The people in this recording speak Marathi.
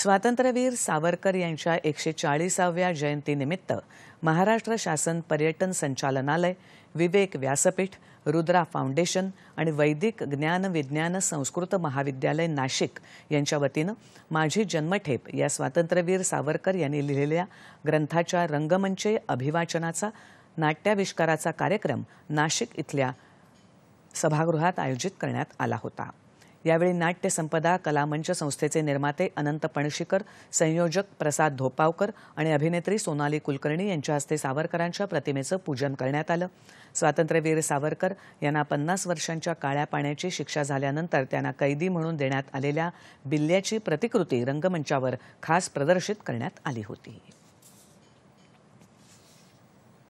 स्वातंत्र्यवीर सावरकर यांच्या एकशे चाळीसाव्या जयंतीनिमित्त महाराष्ट्र शासन पर्यटन संचालनालय विवेक व्यासपीठ रुद्रा फाउंडेशन आणि वैदिक ज्ञान विज्ञान संस्कृत महाविद्यालय नाशिक यांच्या वतीनं माझी जन्मठेप या स्वातंत्र्यवीर सावरकर यांनी लिहिलेल्या ग्रंथाच्या रंगमंच अभिवाचनाचा नाट्याविष्काराचा कार्यक्रम नाशिक इथल्या सभागृहात आयोजित करण्यात आला होता यावेळी नाट्यसंपदा कलामंच संस्थेचे निर्माते अनंत पणशीकर संयोजक प्रसाद धोपावकर आणि अभिनेत्री सोनाली कुलकर्णी यांच्या हस्ते सावरकरांच्या प्रतिमेचं पूजन करण्यात आलं स्वातंत्र्यवीर सावरकर यांना पन्नास वर्षांच्या काळ्या पाण्याची शिक्षा झाल्यानंतर त्यांना कैदी म्हणून देण्यात आलेल्या बिल्ल्याची प्रतिकृती रंगमंचावर खास प्रदर्शित करण्यात आली होती